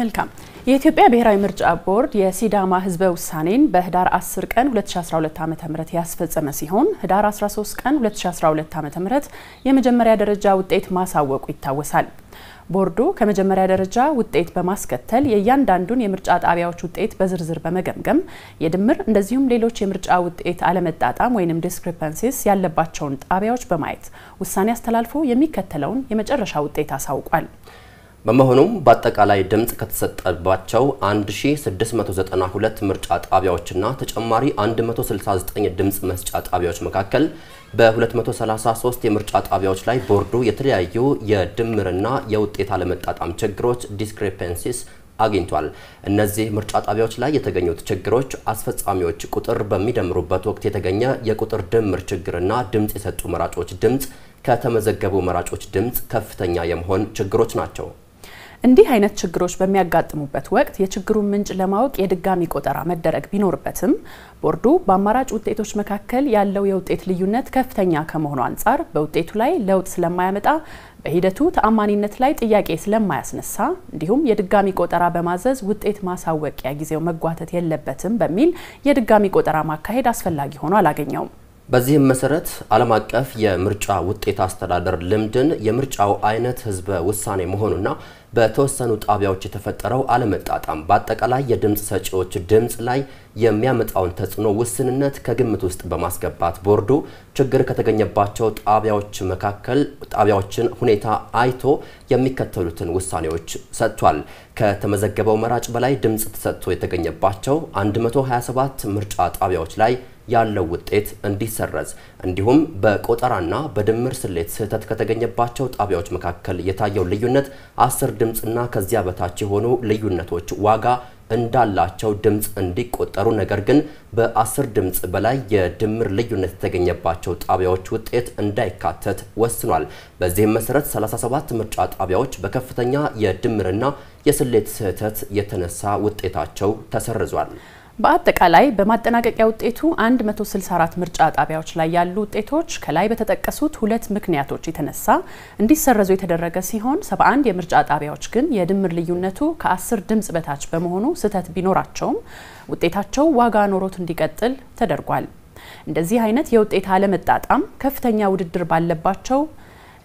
መልካም። የኢትዮጵያ ብሔራዊ ምርጫ ቦርድ የሲዳማ ህዝበ ውሳኔን በህዳር 10 ቀን 2012 ዓ ም ያስፈጸመ ሲሆን ህዳር 13 ቀን 2012 ዓ ም የመጀመሪያ ደረጃ ውጤት ማሳወቁ ይታወሳል። ቦርዱ ከመጀመሪያ ደረጃ ውጤት በማስከተል የእያንዳንዱን የምርጫ ጣቢያዎች ውጤት በዝርዝር በመገምገም የድምር እንደዚሁም ሌሎች የምርጫ ውጤት አለመጣጣም ወይም ዲስክሪፐንሲስ ያለባቸውን ጣቢያዎች በማየት ውሳኔ አስተላልፎ የሚከተለውን የመጨረሻ ውጤት አሳውቋል። በመሆኑም በአጠቃላይ ድምፅ ከተሰጠባቸው 1692 ምርጫ ጣቢያዎችና ተጨማሪ 169 ድምፅ መስጫ ጣቢያዎች መካከል በ233 የምርጫ ጣቢያዎች ላይ ቦርዱ የተለያዩ የድምርና የውጤት አለመጣጣም ችግሮች ዲስክሬፐንሲስ አግኝቷል። እነዚህ ምርጫ ጣቢያዎች ላይ የተገኙት ችግሮች አስፈጻሚዎች ቁጥር በሚደምሩበት ወቅት የተገኘ የቁጥር ድምር ችግርና ድምፅ የሰጡ መራጮች ድምፅ ከተመዘገቡ መራጮች ድምፅ ከፍተኛ የመሆን ችግሮች ናቸው። እንዲህ አይነት ችግሮች በሚያጋጥሙበት ወቅት የችግሩን ምንጭ ለማወቅ የድጋሚ ቆጠራ መደረግ ቢኖርበትም ቦርዱ በአማራጭ ውጤቶች መካከል ያለው የውጤት ልዩነት ከፍተኛ ከመሆኑ አንጻር በውጤቱ ላይ ለውጥ ስለማያመጣ በሂደቱ ተአማኒነት ላይ ጥያቄ ስለማያስነሳ እንዲሁም የድጋሚ ቆጠራ በማዘዝ ውጤት ማሳወቂያ ጊዜው መጓተት የለበትም በሚል የድጋሚ ቆጠራ ማካሄድ አስፈላጊ ሆኖ አላገኘውም። በዚህም መሰረት ዓለም አቀፍ የምርጫ ውጤት አስተዳደር ልምድን የምርጫው አይነት ህዝበ ውሳኔ መሆኑና በተወሰኑ ጣቢያዎች የተፈጠረው አለመጣጣም በአጠቃላይ የድምፅ ሰጪዎች ድምፅ ላይ የሚያመጣውን ተጽዕኖ ውስንነት ከግምት ውስጥ በማስገባት ቦርዱ ችግር ከተገኘባቸው ጣቢያዎች መካከል ጣቢያዎችን ሁኔታ አይቶ የሚከተሉትን ውሳኔዎች ሰጥቷል። ከተመዘገበው መራጭ በላይ ድምፅ ተሰጥቶ የተገኘባቸው 127 ምርጫ ጣቢያዎች ላይ ያለው ውጤት እንዲሰረዝ እንዲሁም በቆጠራና በድምር ስሌት ስህተት ከተገኘባቸው ጣቢያዎች መካከል የታየው ልዩነት አስር ድምፅና ከዚያ በታች የሆኑ ልዩነቶች ዋጋ እንዳላቸው ድምፅ እንዲቆጠሩ ነገር ግን በአስር ድምፅ በላይ የድምር ልዩነት የተገኘባቸው ጣቢያዎች ውጤት እንዳይካተት ወስኗል። በዚህም መሰረት 37 ምርጫ ጣቢያዎች በከፍተኛ የድምርና የስሌት ስህተት የተነሳ ውጤታቸው ተሰርዟል። በአጠቃላይ በማጠናቀቂያ ውጤቱ 164 ምርጫ ጣቢያዎች ላይ ያሉ ውጤቶች ከላይ በተጠቀሱት ሁለት ምክንያቶች የተነሳ እንዲሰረዙ የተደረገ ሲሆን 71 የምርጫ ጣቢያዎች ግን የድምር ልዩነቱ ከ10 ድምፅ በታች በመሆኑ ስህተት ቢኖራቸውም ውጤታቸው ዋጋ ኖሮት እንዲቀጥል ተደርጓል። እንደዚህ አይነት የውጤት አለመጣጣም ከፍተኛ ውድድር ባለባቸው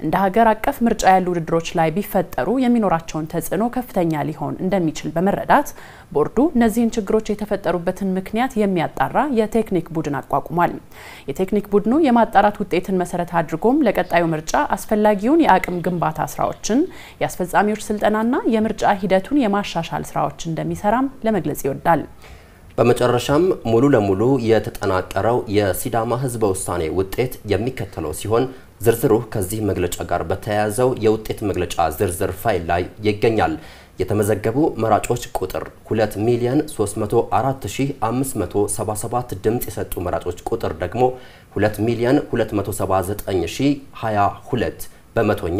እንደ ሀገር አቀፍ ምርጫ ያሉ ውድድሮች ላይ ቢፈጠሩ የሚኖራቸውን ተጽዕኖ ከፍተኛ ሊሆን እንደሚችል በመረዳት ቦርዱ እነዚህን ችግሮች የተፈጠሩበትን ምክንያት የሚያጣራ የቴክኒክ ቡድን አቋቁሟል። የቴክኒክ ቡድኑ የማጣራት ውጤትን መሰረት አድርጎም ለቀጣዩ ምርጫ አስፈላጊውን የአቅም ግንባታ ስራዎችን፣ የአስፈጻሚዎች ስልጠናና የምርጫ ሂደቱን የማሻሻል ስራዎች እንደሚሰራም ለመግለጽ ይወዳል። በመጨረሻም ሙሉ ለሙሉ የተጠናቀረው የሲዳማ ህዝበ ውሳኔ ውጤት የሚከተለው ሲሆን ዝርዝሩ ከዚህ መግለጫ ጋር በተያያዘው የውጤት መግለጫ ዝርዝር ፋይል ላይ ይገኛል። የተመዘገቡ መራጮች ቁጥር 2 ሚሊዮን 304577 ድምፅ የሰጡ መራጮች ቁጥር ደግሞ 2 ሚሊዮን 279022 በመቶኛ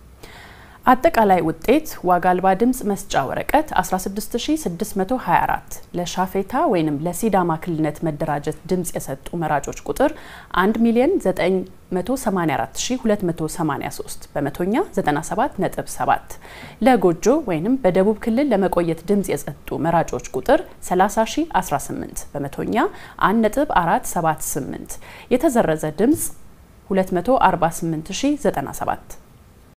አጠቃላይ ውጤት ዋጋ አልባ ድምፅ መስጫ ወረቀት 16624 ለሻፌታ ወይም ለሲዳማ ክልልነት መደራጀት ድምፅ የሰጡ መራጮች ቁጥር 1 ሚሊዮን 984283 በመቶኛ 97.7 ለጎጆ ወይም በደቡብ ክልል ለመቆየት ድምፅ የሰጡ መራጮች ቁጥር 3018 በመቶኛ 1.478 የተዘረዘ ድምፅ 248097